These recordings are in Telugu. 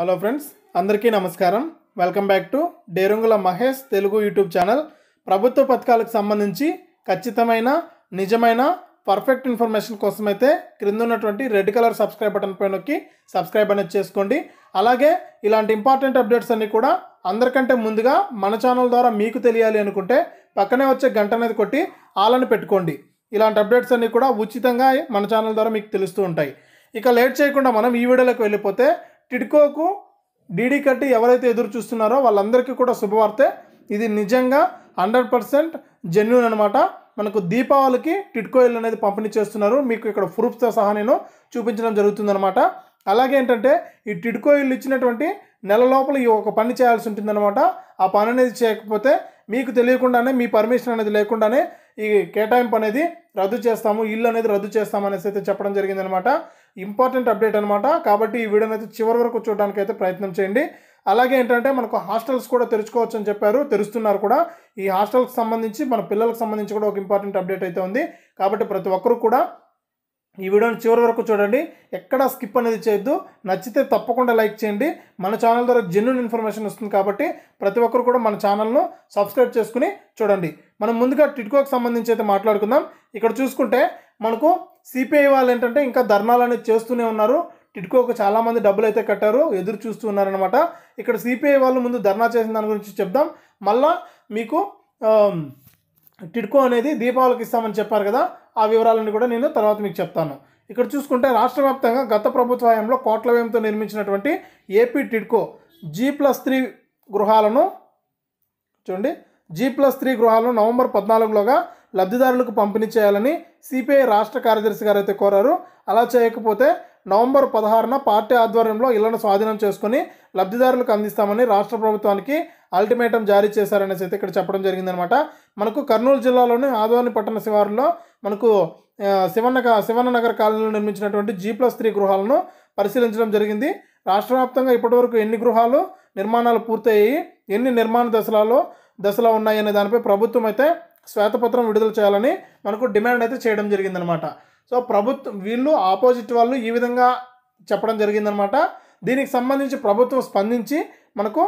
హలో ఫ్రెండ్స్ అందరికీ నమస్కారం వెల్కమ్ బ్యాక్ టు డేరుంగుల మహేష్ తెలుగు యూట్యూబ్ ఛానల్ ప్రభుత్వ పథకాలకు సంబంధించి ఖచ్చితమైన నిజమైన పర్ఫెక్ట్ ఇన్ఫర్మేషన్ కోసమైతే క్రింద ఉన్నటువంటి రెడ్ కలర్ సబ్స్క్రైబ్ బటన్ పై నొక్కి సబ్స్క్రైబ్ అనేది చేసుకోండి అలాగే ఇలాంటి ఇంపార్టెంట్ అప్డేట్స్ అన్నీ కూడా అందరికంటే ముందుగా మన ఛానల్ ద్వారా మీకు తెలియాలి అనుకుంటే పక్కనే వచ్చే గంట అనేది కొట్టి ఆలని పెట్టుకోండి ఇలాంటి అప్డేట్స్ అన్నీ కూడా ఉచితంగా మన ఛానల్ ద్వారా మీకు తెలుస్తూ ఉంటాయి ఇక లేట్ చేయకుండా మనం ఈ వీడియోలోకి వెళ్ళిపోతే టిడ్కోకు డీడీ కట్టి ఎవరైతే ఎదురు చూస్తున్నారో వాళ్ళందరికీ కూడా శుభవార్తే ఇది నిజంగా హండ్రెడ్ పర్సెంట్ జెన్యున్ అనమాట మనకు దీపావళికి ఇల్లు అనేది పంపిణీ చేస్తున్నారు మీకు ఇక్కడ ప్రూఫ్తో సహా నేను చూపించడం జరుగుతుందనమాట అలాగే ఏంటంటే ఈ ఇల్లు ఇచ్చినటువంటి నెల లోపల ఈ ఒక పని చేయాల్సి ఉంటుందన్నమాట ఆ పని అనేది చేయకపోతే మీకు తెలియకుండానే మీ పర్మిషన్ అనేది లేకుండానే ఈ కేటాయింపు అనేది రద్దు చేస్తాము ఇల్లు అనేది రద్దు చేస్తాము అనేసి అయితే చెప్పడం జరిగిందనమాట ఇంపార్టెంట్ అప్డేట్ అనమాట కాబట్టి ఈ వీడియోని అయితే చివరి వరకు చూడడానికి అయితే ప్రయత్నం చేయండి అలాగే ఏంటంటే మనకు హాస్టల్స్ కూడా తెరుచుకోవచ్చు అని చెప్పారు తెరుస్తున్నారు కూడా ఈ హాస్టల్కి సంబంధించి మన పిల్లలకు సంబంధించి కూడా ఒక ఇంపార్టెంట్ అప్డేట్ అయితే ఉంది కాబట్టి ప్రతి ఒక్కరు కూడా ఈ వీడియోని చివరి వరకు చూడండి ఎక్కడ స్కిప్ అనేది చేయొద్దు నచ్చితే తప్పకుండా లైక్ చేయండి మన ఛానల్ ద్వారా జెన్యున్ ఇన్ఫర్మేషన్ వస్తుంది కాబట్టి ప్రతి ఒక్కరు కూడా మన ఛానల్ను సబ్స్క్రైబ్ చేసుకుని చూడండి మనం ముందుగా టిట్కోకి సంబంధించి అయితే మాట్లాడుకుందాం ఇక్కడ చూసుకుంటే మనకు సిపిఐ వాళ్ళు ఏంటంటే ఇంకా ధర్నాలు అనేది చేస్తూనే ఉన్నారు టిట్కోకు చాలామంది డబ్బులు అయితే కట్టారు ఎదురు చూస్తూ ఉన్నారనమాట ఇక్కడ సిపిఐ వాళ్ళు ముందు ధర్నా చేసిన దాని గురించి చెప్దాం మళ్ళీ మీకు టిడ్కో అనేది దీపావళికి ఇస్తామని చెప్పారు కదా ఆ వివరాలను కూడా నేను తర్వాత మీకు చెప్తాను ఇక్కడ చూసుకుంటే రాష్ట్ర వ్యాప్తంగా గత ప్రభుత్వ హయాంలో కోట్ల వ్యయంతో నిర్మించినటువంటి AP TIDCO G plus three గృహాలను చూడండి జీ ప్లస్ త్రీ గృహాలను నవంబర్ పద్నాలుగులోగా లబ్ధిదారులకు పంపిణీ చేయాలని సిపిఐ రాష్ట్ర కార్యదర్శి గారు అయితే కోరారు అలా చేయకపోతే నవంబర్ పదహారున పార్టీ ఆధ్వర్యంలో ఇళ్లను స్వాధీనం చేసుకుని లబ్ధిదారులకు అందిస్తామని రాష్ట్ర ప్రభుత్వానికి అల్టిమేటం జారీ చేశారనేసి అయితే ఇక్కడ చెప్పడం జరిగిందనమాట మనకు కర్నూలు జిల్లాలోని ఆదివారి పట్టణ శివారులో మనకు శివన్న శివన్న కాలనీలో నిర్మించినటువంటి జీ ప్లస్ త్రీ గృహాలను పరిశీలించడం జరిగింది రాష్ట్ర వ్యాప్తంగా ఇప్పటివరకు ఎన్ని గృహాలు నిర్మాణాలు పూర్తయ్యాయి ఎన్ని నిర్మాణ దశలలో దశలో ఉన్నాయి అనే దానిపై ప్రభుత్వం అయితే శ్వేతపత్రం విడుదల చేయాలని మనకు డిమాండ్ అయితే చేయడం జరిగిందనమాట సో ప్రభుత్వం వీళ్ళు ఆపోజిట్ వాళ్ళు ఈ విధంగా చెప్పడం జరిగిందనమాట దీనికి సంబంధించి ప్రభుత్వం స్పందించి మనకు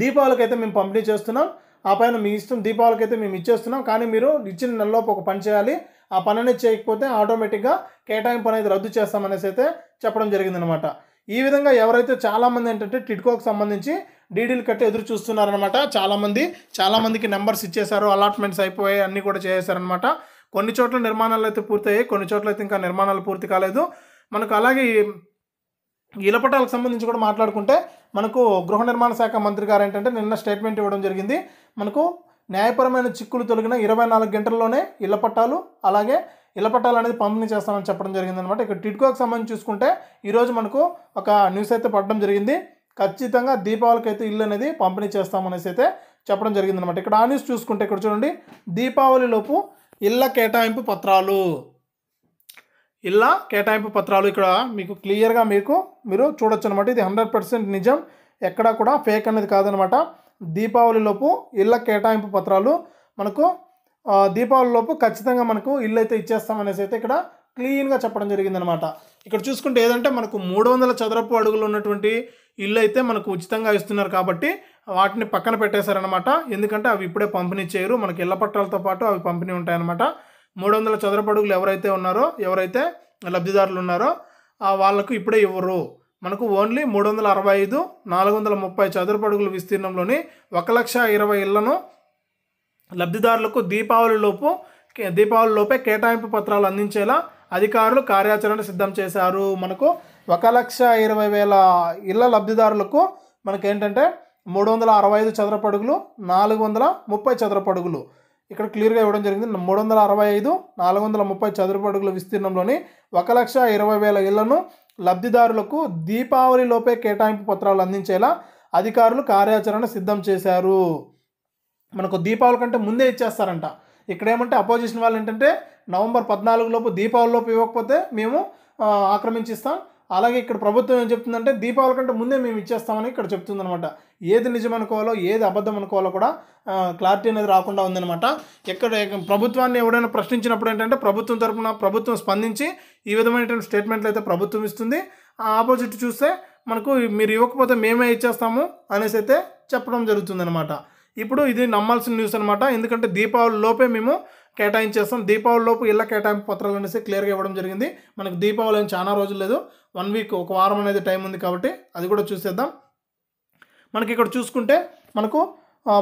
దీపావళికి అయితే మేము పంపిణీ చేస్తున్నాం ఆ పైన మీ ఇష్టం దీపావళికి అయితే మేము ఇచ్చేస్తున్నాం కానీ మీరు ఇచ్చిన నెలలోపు ఒక పని చేయాలి ఆ పని అనేది చేయకపోతే ఆటోమేటిక్గా కేటాయింపు అనేది రద్దు చేస్తామనేసి అయితే చెప్పడం జరిగిందనమాట ఈ విధంగా ఎవరైతే చాలామంది ఏంటంటే టిట్కోకు సంబంధించి డీడీలు కట్టి ఎదురు చూస్తున్నారనమాట చాలామంది చాలామందికి నెంబర్స్ ఇచ్చేశారు అలాట్మెంట్స్ అయిపోయాయి అన్నీ కూడా చేసేశారనమాట కొన్ని చోట్ల నిర్మాణాలు అయితే పూర్తయ్యాయి కొన్ని చోట్ల అయితే ఇంకా నిర్మాణాలు పూర్తి కాలేదు మనకు అలాగే ఇలపటాలకు సంబంధించి కూడా మాట్లాడుకుంటే మనకు గృహ నిర్మాణ శాఖ మంత్రి గారు ఏంటంటే నిన్న స్టేట్మెంట్ ఇవ్వడం జరిగింది మనకు న్యాయపరమైన చిక్కులు తొలగిన ఇరవై నాలుగు గంటల్లోనే ఇళ్ల పట్టాలు అలాగే ఇళ్ల పట్టాలు అనేది పంపిణీ చేస్తామని చెప్పడం జరిగింది అనమాట ఇక్కడ సంబంధించి చూసుకుంటే ఈరోజు మనకు ఒక న్యూస్ అయితే పడడం జరిగింది ఖచ్చితంగా దీపావళికి అయితే ఇల్లు అనేది పంపిణీ చేస్తామనేసి అయితే చెప్పడం జరిగింది అనమాట ఇక్కడ ఆ న్యూస్ చూసుకుంటే ఇక్కడ చూడండి దీపావళిలోపు ఇళ్ల కేటాయింపు పత్రాలు ఇలా కేటాయింపు పత్రాలు ఇక్కడ మీకు క్లియర్గా మీకు మీరు చూడొచ్చు అనమాట ఇది హండ్రెడ్ పర్సెంట్ నిజం ఎక్కడా కూడా ఫేక్ అనేది కాదనమాట దీపావళిలోపు ఇళ్ళ కేటాయింపు పత్రాలు మనకు దీపావళిలోపు ఖచ్చితంగా మనకు ఇల్లు అయితే ఇచ్చేస్తామనేసి అయితే ఇక్కడ క్లీన్గా చెప్పడం జరిగిందనమాట ఇక్కడ చూసుకుంటే ఏదంటే మనకు మూడు వందల చదరపు అడుగులు ఉన్నటువంటి ఇల్లు అయితే మనకు ఉచితంగా ఇస్తున్నారు కాబట్టి వాటిని పక్కన పెట్టేశారనమాట ఎందుకంటే అవి ఇప్పుడే పంపిణీ చేయరు మనకి ఇళ్ల పట్టాలతో పాటు అవి పంపిణీ ఉంటాయన్నమాట మూడు వందల చదరపడుగులు ఎవరైతే ఉన్నారో ఎవరైతే లబ్ధిదారులు ఉన్నారో వాళ్ళకు ఇప్పుడే ఇవ్వరు మనకు ఓన్లీ మూడు వందల అరవై ఐదు నాలుగు వందల ముప్పై చదరపడుగుల విస్తీర్ణంలోని ఒక లక్ష ఇరవై ఇళ్లను లబ్ధిదారులకు దీపావళిలోపు దీపావళిలోపే కేటాయింపు పత్రాలు అందించేలా అధికారులు కార్యాచరణ సిద్ధం చేశారు మనకు ఒక లక్ష ఇరవై వేల ఇళ్ల లబ్ధిదారులకు మనకేంటంటే మూడు వందల అరవై ఐదు చదరపడుగులు నాలుగు వందల ముప్పై చదరపడుగులు ఇక్కడ క్లియర్గా ఇవ్వడం జరిగింది మూడు వందల అరవై ఐదు నాలుగు వందల ముప్పై చదురపు అడుగుల విస్తీర్ణంలోని ఒక లక్ష ఇరవై వేల ఇళ్లను లబ్ధిదారులకు దీపావళిలోపే కేటాయింపు పత్రాలు అందించేలా అధికారులు కార్యాచరణ సిద్ధం చేశారు మనకు దీపావళి కంటే ముందే ఇచ్చేస్తారంట ఇక్కడేమంటే అపోజిషన్ వాళ్ళు ఏంటంటే నవంబర్ పద్నాలుగు లోపు దీపావళిలోపు ఇవ్వకపోతే మేము ఆక్రమించిస్తాం అలాగే ఇక్కడ ప్రభుత్వం ఏం చెప్తుందంటే దీపావళి కంటే ముందే మేము ఇచ్చేస్తామని ఇక్కడ చెప్తుందనమాట ఏది నిజం అనుకోవాలో ఏది అబద్ధం అనుకోవాలో కూడా క్లారిటీ అనేది రాకుండా ఉందనమాట ఇక్కడ ప్రభుత్వాన్ని ఎవడైనా ప్రశ్నించినప్పుడు ఏంటంటే ప్రభుత్వం తరఫున ప్రభుత్వం స్పందించి ఈ విధమైనటువంటి స్టేట్మెంట్లు అయితే ప్రభుత్వం ఇస్తుంది ఆపోజిట్ చూస్తే మనకు మీరు ఇవ్వకపోతే మేమే ఇచ్చేస్తాము అనేసి అయితే చెప్పడం జరుగుతుందనమాట ఇప్పుడు ఇది నమ్మాల్సిన న్యూస్ అనమాట ఎందుకంటే దీపావళి లోపే మేము కేటాయించేస్తాం దీపావళి లోపు ఇళ్ల కేటాయింపు పత్రాలు అనేసి క్లియర్గా ఇవ్వడం జరిగింది మనకు దీపావళి అని చాలా రోజులు లేదు వన్ వీక్ ఒక వారం అనేది టైం ఉంది కాబట్టి అది కూడా చూసేద్దాం మనకి ఇక్కడ చూసుకుంటే మనకు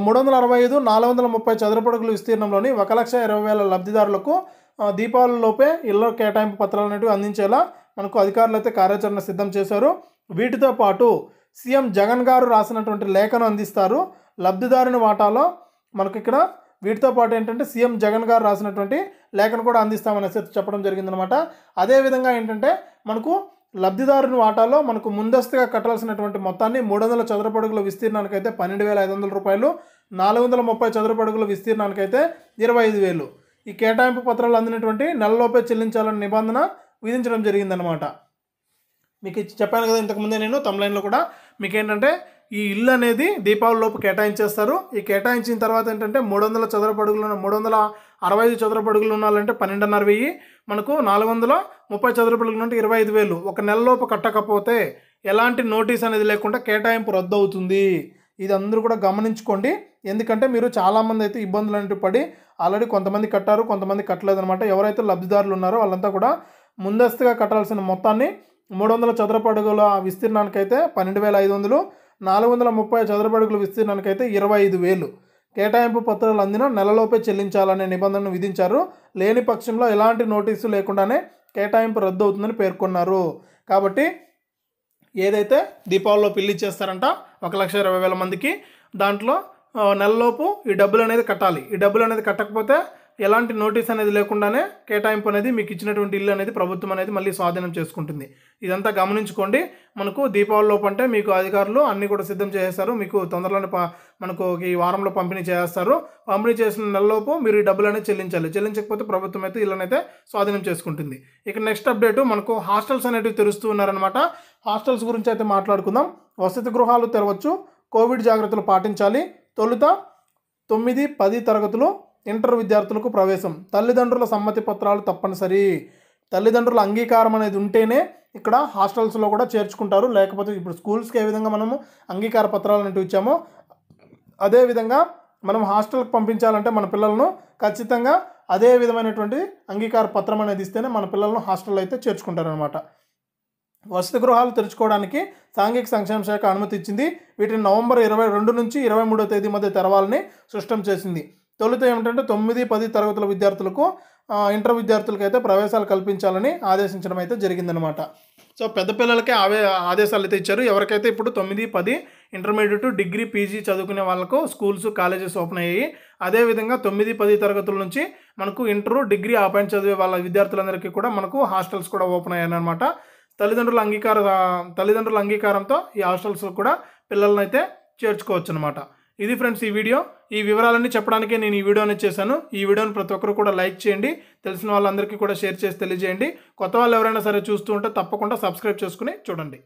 మూడు వందల అరవై ఐదు నాలుగు వందల ముప్పై చదరపడుగులు విస్తీర్ణంలోని ఒక లక్ష ఇరవై వేల లబ్ధిదారులకు దీపావళి లోపే ఇళ్ల కేటాయింపు పత్రాలు అనేవి అందించేలా మనకు అధికారులు అయితే కార్యాచరణ సిద్ధం చేశారు వీటితో పాటు సీఎం జగన్ గారు రాసినటువంటి లేఖను అందిస్తారు లబ్ధిదారుని వాటాలో మనకి ఇక్కడ వీటితో పాటు ఏంటంటే సీఎం జగన్ గారు రాసినటువంటి లేఖను కూడా అందిస్తామనేసి చెప్పడం జరిగిందనమాట అదేవిధంగా ఏంటంటే మనకు లబ్ధిదారుని వాటాలో మనకు ముందస్తుగా కట్టాల్సినటువంటి మొత్తాన్ని మూడు వందల చదరపడుగుల విస్తీర్ణానికి అయితే పన్నెండు వేల ఐదు వందల రూపాయలు నాలుగు వందల ముప్పై చదరపడుగుల విస్తీర్ణానికి అయితే ఇరవై ఐదు వేలు ఈ కేటాయింపు పత్రాలు అందినటువంటి నెలలోపే చెల్లించాలని నిబంధన విధించడం జరిగిందనమాట మీకు చెప్పాను కదా ఇంతకుముందే నేను తమ్లైన్లో కూడా మీకు ఏంటంటే ఈ ఇల్లు అనేది దీపావళి లోపు కేటాయించేస్తారు ఈ కేటాయించిన తర్వాత ఏంటంటే మూడు వందల చదరపడుగులు మూడు వందల అరవై ఐదు అడుగులు ఉన్నాలంటే పన్నెండున్నర వెయ్యి మనకు నాలుగు వందల ముప్పై చదరపడుగులు అంటే ఇరవై ఐదు వేలు ఒక నెలలోపు కట్టకపోతే ఎలాంటి నోటీస్ అనేది లేకుండా కేటాయింపు రద్దు అవుతుంది ఇది అందరూ కూడా గమనించుకోండి ఎందుకంటే మీరు చాలామంది అయితే ఇబ్బందులు అనేవి పడి ఆల్రెడీ కొంతమంది కట్టారు కొంతమంది కట్టలేదు అనమాట ఎవరైతే లబ్ధిదారులు ఉన్నారో వాళ్ళంతా కూడా ముందస్తుగా కట్టాల్సిన మొత్తాన్ని మూడు వందల చదరపడుగుల విస్తీర్ణానికైతే పన్నెండు వేల ఐదు వందలు నాలుగు వందల ముప్పై చదరబడుగుల విస్తీర్ణానికైతే ఇరవై ఐదు వేలు కేటాయింపు పత్రాలు అందిన నెలలోపే చెల్లించాలనే నిబంధనను విధించారు లేని పక్షంలో ఎలాంటి నోటీసు లేకుండానే కేటాయింపు రద్దు అవుతుందని పేర్కొన్నారు కాబట్టి ఏదైతే దీపావళిలో పెళ్లి చేస్తారంట ఒక లక్ష ఇరవై వేల మందికి దాంట్లో నెలలోపు ఈ డబ్బులు అనేది కట్టాలి ఈ డబ్బులు అనేది కట్టకపోతే ఎలాంటి నోటీస్ అనేది లేకుండానే కేటాయింపు అనేది మీకు ఇచ్చినటువంటి ఇల్లు అనేది ప్రభుత్వం అనేది మళ్ళీ స్వాధీనం చేసుకుంటుంది ఇదంతా గమనించుకోండి మనకు దీపావళిలోపు అంటే మీకు అధికారులు అన్నీ కూడా సిద్ధం చేసేస్తారు మీకు తొందరలోనే మనకు ఈ వారంలో పంపిణీ చేస్తారు పంపిణీ చేసిన నెలలోపు మీరు ఈ డబ్బులు అనేది చెల్లించాలి చెల్లించకపోతే ప్రభుత్వం అయితే ఇళ్ళనైతే స్వాధీనం చేసుకుంటుంది ఇక నెక్స్ట్ అప్డేట్ మనకు హాస్టల్స్ అనేవి తెరుస్తూ ఉన్నారనమాట హాస్టల్స్ గురించి అయితే మాట్లాడుకుందాం వసతి గృహాలు తెరవచ్చు కోవిడ్ జాగ్రత్తలు పాటించాలి తొలుత తొమ్మిది పది తరగతులు ఇంటర్ విద్యార్థులకు ప్రవేశం తల్లిదండ్రుల సమ్మతి పత్రాలు తప్పనిసరి తల్లిదండ్రుల అంగీకారం అనేది ఉంటేనే ఇక్కడ హాస్టల్స్లో కూడా చేర్చుకుంటారు లేకపోతే ఇప్పుడు స్కూల్స్కి ఏ విధంగా మనము అంగీకార పత్రాలు అంటూ ఇచ్చామో అదేవిధంగా మనం హాస్టల్కి పంపించాలంటే మన పిల్లలను ఖచ్చితంగా అదే విధమైనటువంటి అంగీకార పత్రం అనేది ఇస్తేనే మన పిల్లలను హాస్టల్లో అయితే చేర్చుకుంటారనమాట వసతి గృహాలు తెరుచుకోవడానికి సాంఘిక సంక్షేమ శాఖ అనుమతి ఇచ్చింది వీటిని నవంబర్ ఇరవై రెండు నుంచి ఇరవై మూడో తేదీ మధ్య తెరవాలని స్పష్టం చేసింది తొలుత ఏమిటంటే తొమ్మిది పది తరగతుల విద్యార్థులకు ఇంటర్ విద్యార్థులకు అయితే ప్రవేశాలు కల్పించాలని ఆదేశించడం అయితే జరిగిందనమాట సో పెద్ద పిల్లలకే ఆవే ఆదేశాలు అయితే ఇచ్చారు ఎవరికైతే ఇప్పుడు తొమ్మిది పది ఇంటర్మీడియట్ డిగ్రీ పీజీ చదువుకునే వాళ్ళకు స్కూల్స్ కాలేజెస్ ఓపెన్ అయ్యాయి అదేవిధంగా తొమ్మిది పది తరగతుల నుంచి మనకు ఇంటర్ డిగ్రీ ఆ పైన చదివే వాళ్ళ విద్యార్థులందరికీ కూడా మనకు హాస్టల్స్ కూడా ఓపెన్ అయ్యాయన్నమాట తల్లిదండ్రుల అంగీకార తల్లిదండ్రుల అంగీకారంతో ఈ హాస్టల్స్ కూడా పిల్లలనైతే చేర్చుకోవచ్చు అనమాట ఇది ఫ్రెండ్స్ ఈ వీడియో ఈ వివరాలన్నీ చెప్పడానికే నేను ఈ వీడియోని చేశాను ఈ వీడియోని ప్రతి ఒక్కరు కూడా లైక్ చేయండి తెలిసిన వాళ్ళందరికీ కూడా షేర్ చేసి తెలియజేయండి కొత్త వాళ్ళు ఎవరైనా సరే చూస్తూ ఉంటే తప్పకుండా సబ్స్క్రైబ్ చేసుకుని చూడండి